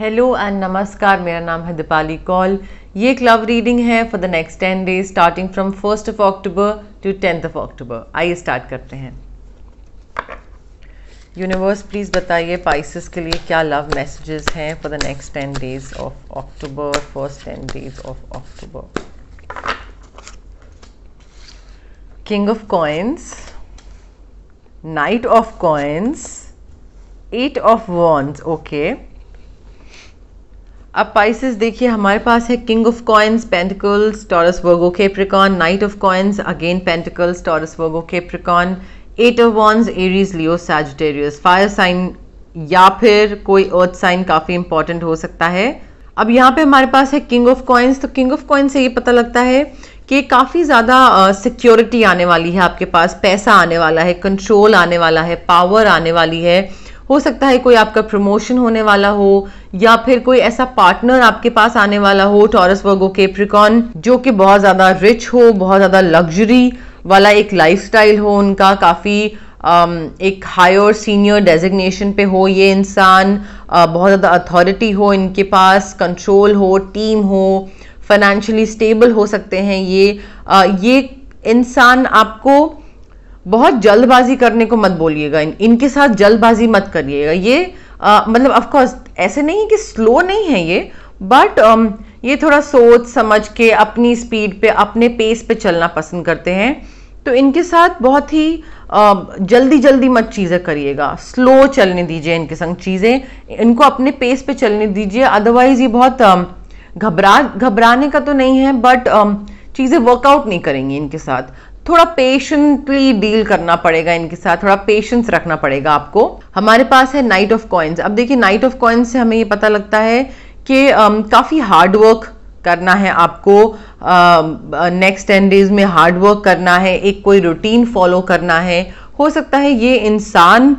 hello and नमस्कार मेरा नाम है दीपाली कॉल ये लव रीडिंग है for the next ten days starting from first of October to tenth of October आइए स्टार्ट करते हैं यूनिवर्स प्लीज़ बताइए पाइसिस के लिए क्या लव मैसेजेस हैं for the next ten days of October first ten days of October king of coins knight of coins eight of wands okay अब Pisces देखिए हमारे पास है king of coins pentacles Taurus Virgo Capricorn knight of coins again pentacles Taurus Virgo Capricorn eight of wands Aries Leo Sagittarius fire sign या फिर कोई अर्थ sign काफ़ी important हो सकता है अब यहाँ पे हमारे पास है किंग ऑफ कॉइन्स तो किंग ऑफ कॉइन्स से ये पता लगता है कि काफ़ी ज़्यादा सिक्योरिटी आने वाली है आपके पास पैसा आने वाला है कंट्रोल आने वाला है पावर आने वाली है हो सकता है कोई आपका प्रमोशन होने वाला हो या फिर कोई ऐसा पार्टनर आपके पास आने वाला हो टॉरस वर्गो केप्रिकॉन जो कि बहुत ज़्यादा रिच हो बहुत ज़्यादा लग्जरी वाला एक लाइफस्टाइल हो उनका काफ़ी um, एक हायर सीनियर डेजिग्नेशन पे हो ये इंसान uh, बहुत ज़्यादा अथॉरिटी हो इनके पास कंट्रोल हो टीम हो फाइनेंशियली स्टेबल हो सकते हैं ये आ, uh, ये इंसान आपको बहुत जल्दबाजी करने को मत बोलिएगा इन, इनके साथ जल्दबाजी मत करिएगा ये आ, uh, मतलब ऑफकोर्स ऐसे नहीं कि स्लो नहीं है ये बट um, ये थोड़ा सोच समझ के अपनी स्पीड पे अपने पेस पे चलना पसंद करते हैं तो इनके साथ बहुत ही uh, um, जल्दी जल्दी मत चीज़ें करिएगा स्लो चलने दीजिए इनके संग चीज़ें इनको अपने पेस पे चलने दीजिए अदरवाइज़ ये बहुत um, घबरा घबराने का तो नहीं है बट चीज़ें वर्कआउट नहीं करेंगी इनके साथ थोड़ा पेशेंटली डील करना पड़ेगा इनके साथ थोड़ा पेशेंस रखना पड़ेगा आपको हमारे पास है नाइट ऑफ कॉइन्स अब देखिए नाइट ऑफ कॉइन्स से हमें ये पता लगता है कि काफ़ी हार्डवर्क करना है आपको नेक्स्ट टेन डेज में हार्डवर्क करना है एक कोई रूटीन फॉलो करना है हो सकता है ये इंसान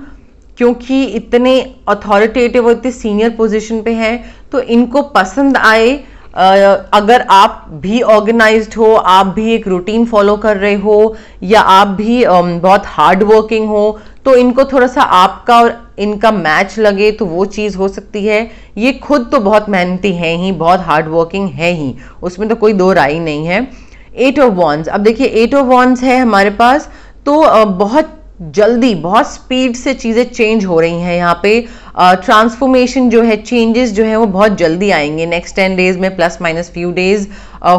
क्योंकि इतने अथॉरिटेटिव और इतने सीनियर पोजीशन पे हैं तो इनको पसंद आए अगर आप भी ऑर्गेनाइज्ड हो आप भी एक रूटीन फॉलो कर रहे हो या आप भी um, बहुत हार्ड वर्किंग हो तो इनको थोड़ा सा आपका और इनका मैच लगे तो वो चीज़ हो सकती है ये खुद तो बहुत मेहनती है ही बहुत हार्ड वर्किंग है ही उसमें तो कोई दो राय नहीं है एट ऑफ वॉन्स अब देखिए एट ऑफ वॉन्स है हमारे पास तो बहुत जल्दी बहुत स्पीड से चीज़ें चेंज हो रही हैं यहाँ पे ट्रांसफॉर्मेशन uh, जो है चेंजेस जो है वो बहुत जल्दी आएंगे नेक्स्ट टेन डेज में प्लस माइनस फ्यू डेज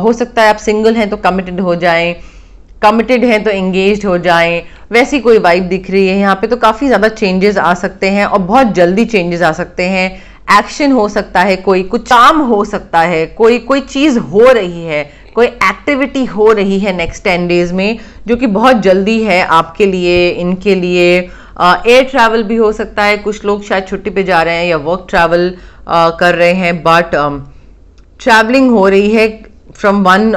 हो सकता है आप सिंगल हैं तो कमिटेड हो जाएं कमिटेड हैं तो इंगेज हो जाएं वैसी कोई वाइब दिख रही है यहाँ पे तो काफ़ी ज़्यादा चेंजेस आ सकते हैं और बहुत जल्दी चेंजेस आ सकते हैं एक्शन हो सकता है कोई कुछ काम हो सकता है कोई कोई चीज़ हो रही है कोई एक्टिविटी हो रही है नेक्स्ट टेन डेज में जो कि बहुत जल्दी है आपके लिए इनके लिए एयर uh, ट्रैवल भी हो सकता है कुछ लोग शायद छुट्टी पे जा रहे हैं या वर्क ट्रैवल uh, कर रहे हैं बट ट्रैवलिंग um, हो रही है from one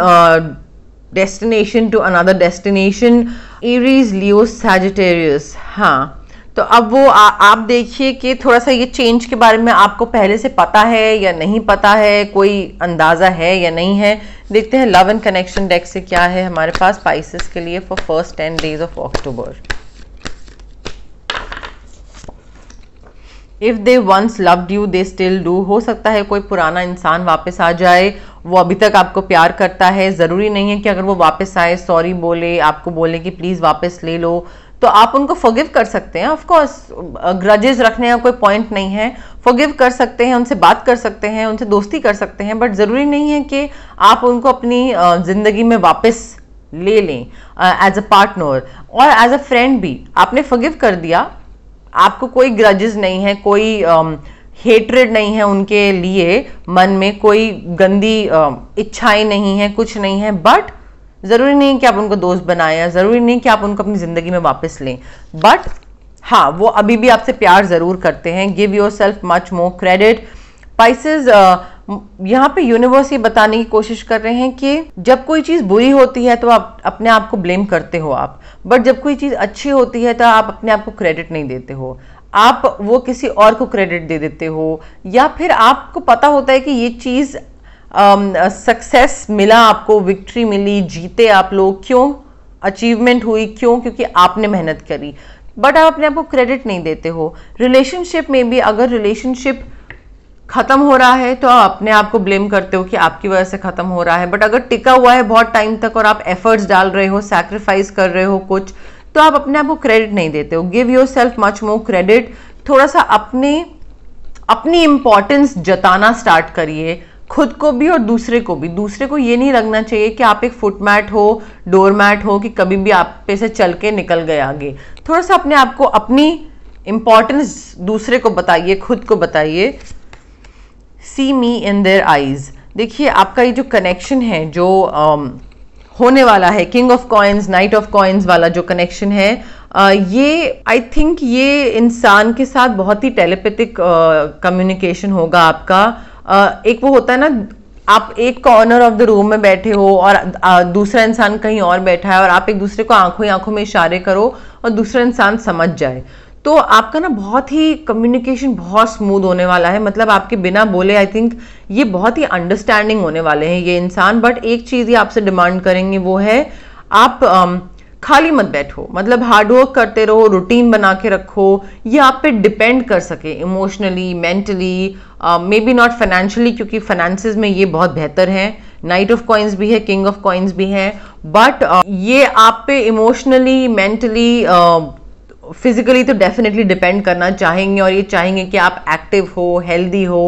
destination to another destination Aries Leo Sagittarius हाँ तो अब वो आ, आप देखिए कि थोड़ा सा ये चेंज के बारे में आपको पहले से पता है या नहीं पता है कोई अंदाज़ा है या नहीं है देखते हैं लव एंड कनेक्शन डेक से क्या है हमारे पास स्पाइसिस के लिए for first ten days of October if they once loved you they still do हो सकता है कोई पुराना इंसान वापस आ जाए वो अभी तक आपको प्यार करता है ज़रूरी नहीं है कि अगर वो वापस आए सॉरी बोले आपको बोले कि प्लीज़ वापस ले लो तो आप उनको फॉरगिव कर सकते हैं ऑफकोर्स ग्रजेस रखने का कोई पॉइंट नहीं है फॉरगिव कर सकते हैं उनसे बात कर सकते हैं उनसे दोस्ती कर सकते हैं बट ज़रूरी नहीं है कि आप उनको अपनी ज़िंदगी में वापस ले लें एज अ पार्टनर और एज अ फ्रेंड भी आपने फॉरगिव कर दिया आपको कोई ग्रजेस नहीं है कोई हेटरेड um, नहीं है उनके लिए मन में कोई गंदी um, इच्छाएं नहीं है कुछ नहीं है बट ज़रूरी नहीं कि आप उनको दोस्त बनाएं या ज़रूरी नहीं कि आप उनको अपनी ज़िंदगी में वापस लें बट हाँ वो अभी भी आपसे प्यार ज़रूर करते हैं give yourself much more credit Pisces यहाँ पे यूनिवर्स ये बताने की कोशिश कर रहे हैं कि जब कोई चीज़ बुरी होती है तो आप अपने आप को ब्लेम करते हो आप बट जब कोई चीज़ अच्छी होती है तो आप अपने आप को क्रेडिट नहीं देते हो आप वो किसी और को क्रेडिट दे देते हो या फिर आपको पता होता है कि ये चीज़ सक्सेस मिला आपको विक्ट्री मिली जीते आप लोग क्यों अचीवमेंट हुई क्यों क्योंकि आपने मेहनत करी बट आप अपने आप को क्रेडिट नहीं देते हो रिलेशनशिप में भी अगर रिलेशनशिप ख़त्म हो रहा है तो आप अपने आप को ब्लेम करते हो कि आपकी वजह से ख़त्म हो रहा है बट अगर टिका हुआ है बहुत टाइम तक और आप एफर्ट्स डाल रहे हो सैक्रिफाइस कर रहे हो कुछ तो आप अपने आप को क्रेडिट नहीं देते हो give yourself much more credit थोड़ा सा अपने अपनी इम्पोर्टेंस जताना स्टार्ट करिए खुद को भी और दूसरे को भी दूसरे को ये नहीं रखना चाहिए कि आप एक फुटमैट हो डोरमैट हो कि कभी भी आप पे से चल के निकल गए आगे थोड़ा सा अपने आप को अपनी इम्पोर्टेंस दूसरे को बताइए खुद को बताइए सी मी इन देयर आइज़ देखिए आपका ये जो कनेक्शन है जो um, होने वाला है king of coins knight of coins वाला जो कनेक्शन है आ, ये आई थिंक ये इंसान के साथ बहुत ही टेलीपैथिक कम्युनिकेशन होगा आपका आ, एक वो होता है ना आप एक कॉर्नर ऑफ द रूम में बैठे हो और आ, दूसरा इंसान कहीं और बैठा है और आप एक दूसरे को आंखों ही आंखों में इशारे करो और दूसरा इंसान समझ जाए तो आपका ना बहुत ही कम्युनिकेशन बहुत स्मूथ होने वाला है मतलब आपके बिना बोले आई थिंक ये बहुत ही अंडरस्टैंडिंग होने वाले हैं ये इंसान बट एक चीज़ ही आपसे डिमांड करेंगे वो है आप um, खाली मत बैठो मतलब हार्ड वर्क करते रहो रूटीन बना के रखो ये आप पे डिपेंड कर सके emotionally mentally may be not financially क्योंकि फाइनेंसिस में ये बहुत बेहतर है नाइट ऑफ कॉइन्स भी है किंग ऑफ कॉइन्स भी है बट uh, ये आप पे इमोशनली मेंटली फिज़िकली तो डेफिनेटली डिपेंड करना चाहेंगे और ये चाहेंगे कि आप एक्टिव हो हेल्दी हो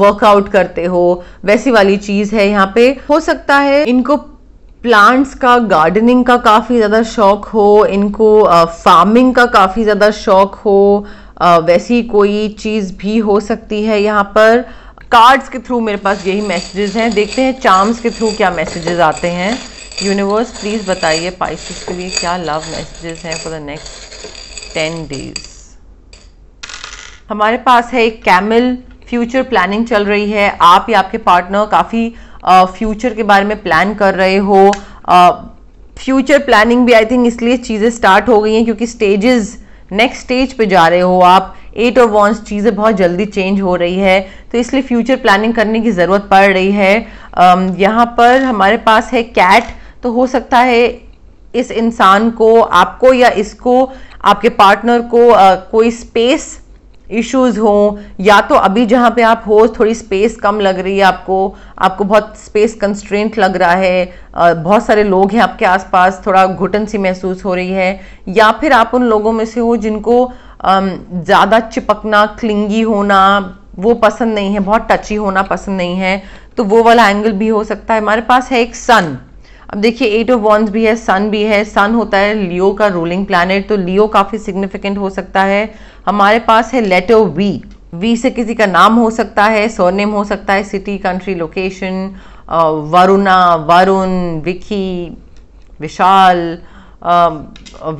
वर्कआउट करते हो वैसी वाली चीज़ है यहाँ पे हो सकता है इनको प्लांट्स का गार्डनिंग का काफ़ी ज़्यादा शौक हो इनको फार्मिंग का काफ़ी ज़्यादा शौक हो वैसी कोई चीज़ भी हो सकती है यहाँ पर कार्ड्स के थ्रू मेरे पास यही मैसेजेस हैं देखते हैं चार्म्स के थ्रू क्या मैसेजेस आते हैं यूनिवर्स प्लीज़ बताइए पाइसिस के लिए क्या लव मैसेजेस हैं for the next ten days हमारे पास है एक कैमल फ्यूचर प्लानिंग चल रही है आप या आपके पार्टनर काफ़ी फ्यूचर के बारे में प्लान कर रहे हो फ्यूचर प्लानिंग भी आई थिंक इसलिए चीज़ें स्टार्ट हो गई हैं क्योंकि स्टेजेस नेक्स्ट स्टेज पे जा रहे हो आप एट और वॉन्स चीज़ें बहुत जल्दी चेंज हो रही है तो इसलिए फ्यूचर प्लानिंग करने की ज़रूरत पड़ रही है यहाँ पर हमारे पास है कैट तो हो सकता है इस इंसान को आपको या इसको आपके पार्टनर को आ, कोई स्पेस इश्यूज हो या तो अभी जहाँ पे आप हो थोड़ी स्पेस कम लग रही है आपको आपको बहुत स्पेस कंस्ट्रेंट लग रहा है बहुत सारे लोग हैं आपके आसपास थोड़ा घुटन सी महसूस हो रही है या फिर आप उन लोगों में से हो जिनको ज़्यादा चिपकना क्लिंगी होना वो पसंद नहीं है बहुत टची होना पसंद नहीं है तो वो वाला एंगल भी हो सकता है हमारे पास है एक सन अब देखिए एट ऑफ वॉन्स भी है सन भी है सन होता है लियो का रूलिंग प्लानट तो लियो काफ़ी सिग्निफिकेंट हो सकता है हमारे पास है लेटर वी वी से किसी का नाम हो सकता है सोनेम हो सकता है city country location Varuna Varun Vicky Vishal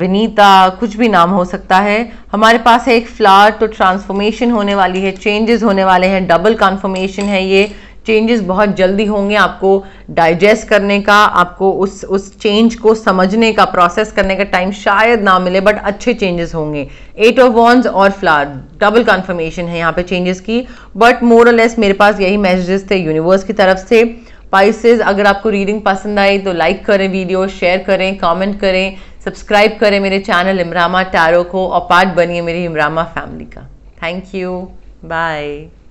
Vinita कुछ भी नाम हो सकता है हमारे पास है एक फ्लावर तो ट्रांसफॉर्मेशन होने वाली है चेंजेस होने वाले हैं डबल कन्फर्मेशन है ये चेंजेस बहुत जल्दी होंगे आपको डाइजेस्ट करने का आपको उस उस चेंज को समझने का प्रोसेस करने का टाइम शायद ना मिले बट अच्छे चेंजेस होंगे एट ऑफ वॉन्स और फ्लावर डबल कन्फर्मेशन है यहाँ पे चेंजेस की बट मोर लेस मेरे पास यही मैसेजेस थे यूनिवर्स की तरफ से पाइसेस अगर आपको रीडिंग पसंद आई तो लाइक करें वीडियो शेयर करें कमेंट करें सब्सक्राइब करें मेरे चैनल इमरामा टैरो को और पार्ट बनिए मेरी इमरामा फैमिली का थैंक यू बाय